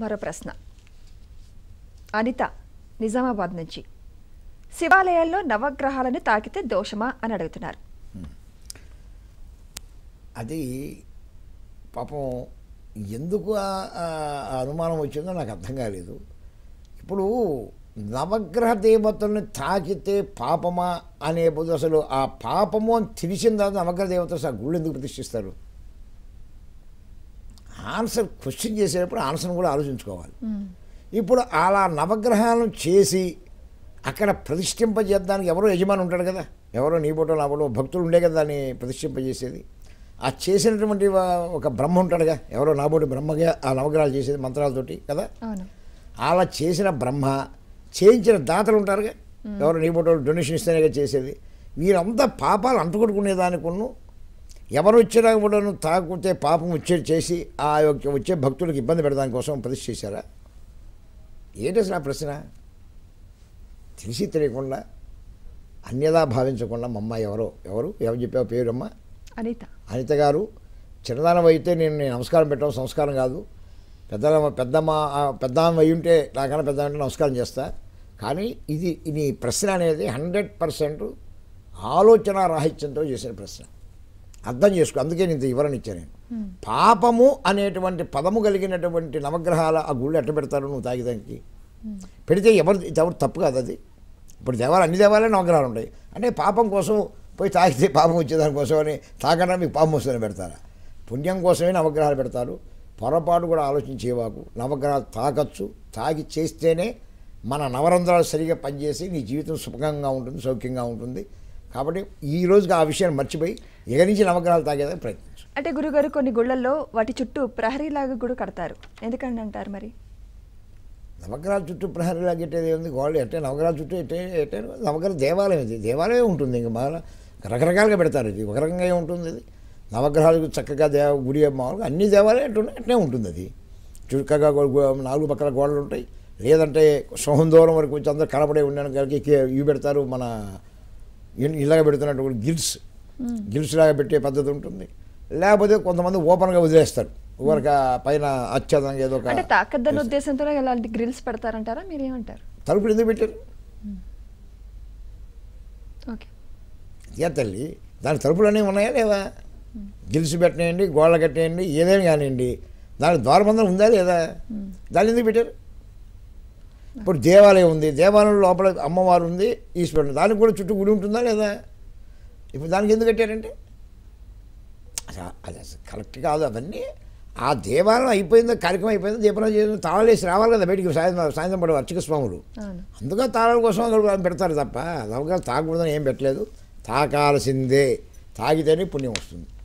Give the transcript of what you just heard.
మరో ప్రశ్న అనిత నిజామాబాద్ నుంచి శివాలయాల్లో నవగ్రహాలను తాకితే దోషమా అని అడుగుతున్నారు అది పాపం ఎందుకు అనుమానం వచ్చిందో నాకు అర్థం కాలేదు ఇప్పుడు నవగ్రహ దేవతలను తాకితే పాపమా అనే అసలు ఆ పాపము అని తెలిసిన తర్వాత నవగ్రహ దేవతలు అసలు గుళ్ళు ఎందుకు ప్రతిష్ఠిస్తారు ఆన్సర్ క్వశ్చన్ చేసేటప్పుడు ఆన్సర్ని కూడా ఆలోచించుకోవాలి ఇప్పుడు అలా నవగ్రహాలను చేసి అక్కడ ప్రతిష్ఠింపజేద్దానికి ఎవరో యజమాని ఉంటాడు కదా ఎవరో నీ పూట నా పూట భక్తులు ఉండే కదా దాన్ని ప్రతిష్ఠింపజేసేది ఆ చేసినటువంటి ఒక బ్రహ్మ ఉంటాడుగా ఎవరో నాబోటి బ్రహ్మగా ఆ నవగ్రహాలు చేసేది మంత్రాలతోటి కదా అలా చేసిన బ్రహ్మ చేయించిన దాతలు ఉంటారుగా ఎవరు నీ పూట డొనేషన్ ఇస్తేనే చేసేది వీరంతా పాపాలు అంటుకొట్టుకునేదానికును ఎవరు వచ్చినా కూడా తాగితే పాపం వచ్చేది చేసి ఆ యొక్క వచ్చే భక్తులకు ఇబ్బంది పెడదాని కోసం ప్రతిష్ఠ చేశారా ఏంటి అసలు ఆ ప్రశ్న తెలిసి తెలియకుండా అన్యదా భావించకుండా మా అమ్మ ఎవరో ఎవరు ఎవరు చెప్పావు పేరమ్మా అనిత అనిత గారు చిన్నదానం అయితే నేను నమస్కారం పెట్టడం సంస్కారం కాదు పెద్దమ్మ పెద్దమ్మ పెద్దమ్మ అయి ఉంటే నాకన్నా పెద్ద అంటే నమస్కారం చేస్తా కానీ ఇది ఇది ప్రశ్న అనేది హండ్రెడ్ పర్సెంట్ ఆలోచన రాహిత్యంతో చేసిన ప్రశ్న అర్థం చేసుకో అందుకే నేను ఇంత ఇచ్చా నేను పాపము అనేటువంటి పదము కలిగినటువంటి నవగ్రహాల ఆ గుళ్ళు ఎట్ట పెడతారు నువ్వు తాగిదానికి పెడితే ఎవరు ఎవరు తప్పు కాదు అది ఇప్పుడు దేవాలు అన్ని దేవాలయాలు నవగ్రహాలు ఉంటాయి అంటే పాపం కోసం పోయి తాగితే పాపం వచ్చేదానికోసం అని తాగడం మీకు పాపం వస్తుందని పెడతారా పుణ్యం కోసమే నవగ్రహాలు పెడతారు పొరపాటు కూడా ఆలోచించేవాకు నవగ్రహాలు తాగచ్చు తాగి చేస్తేనే మన నవరంధ్రాలు సరిగా పనిచేసి నీ జీవితం సుఖంగా ఉంటుంది సౌఖ్యంగా ఉంటుంది కాబట్టి ఈ రోజుకి ఆ విషయాన్ని మర్చిపోయి ఎగరించి నవగ్రహాలు తాగేదానికి ప్రయత్నించు అంటే గురుగారు కొన్ని గుళ్ళల్లో వాటి చుట్టూ ప్రహరీలాగా కూడా కడతారు ఎందుకని అంటారు మరి నవగ్రహాల చుట్టూ ప్రహరీ లాగెట్టేది ఉంది గోళ్ళు ఎట్టే నవగ్రహాల చుట్టూ ఎట్టే ఎట్టే నవగ్రహ దేవాలయం ఇది దేవాలయం ఉంటుంది ఇంకా బాగా రకరకాలుగా పెడతారు ఇది ఒక రకంగా ఉంటుంది ఇది నవగ్రహాలకు చక్కగా దేవ గుడి మామూలుగా అన్ని దేవాలయం ఎట్టుంటే అట్నే ఉంటుంది అది చురుకగా నాలుగు పక్కల గోడలు ఉంటాయి లేదంటే సోహం దూరం వరకు వచ్చి అందరూ కనబడే ఉండడానికి ఇవి పెడతారు మన ఇలాగ పెడుతున్నట్టు గిల్స్ గిల్స్ లాగా పెట్టే పద్ధతి ఉంటుంది లేకపోతే కొంతమంది ఓపెన్గా వదిలేస్తారు ఊరక పైన అత్యాధంగా ఏదో అంటే ఉద్దేశంతో ఇలాంటి గ్రిల్స్ పెడతారంటారా మీరు ఏమంటారు తలుపులు ఎందుకు పెట్టారు ఏ తల్లి దాని తలుపులు అనేవి ఉన్నాయా లేదా గిల్స్ పెట్టనివ్వండి గోడలు కట్టేయండి ఏదైనా కానివ్వండి దాని ద్వారబంధం ఉందా లేదా దాన్ని ఎందుకు పెట్టారు ఇప్పుడు దేవాలయం ఉంది దేవాలయం లోపల అమ్మవారు ఉంది ఈశ్వరుడు దానికి కూడా చుట్టూ గుడి ఉంటుందా లేదా ఇప్పుడు దానికి ఎందుకు కట్టారంటే అది కరెక్ట్ కాదు అవన్నీ ఆ దేవాలయం అయిపోయిందో కార్యక్రమం అయిపోయిందో దీపాలయం చేసిన తాళాలు వేసి రావాలి కదా బయటికి సాయంత్రం సాయంత్రం పడే అర్చక స్వాములు అందుకే తాళాల కోసం అక్కడ పెడతారు తప్ప అవకాశం తాగకూడదని ఏం పెట్టలేదు తాకాల్సిందే తాగితేనే పుణ్యం వస్తుంది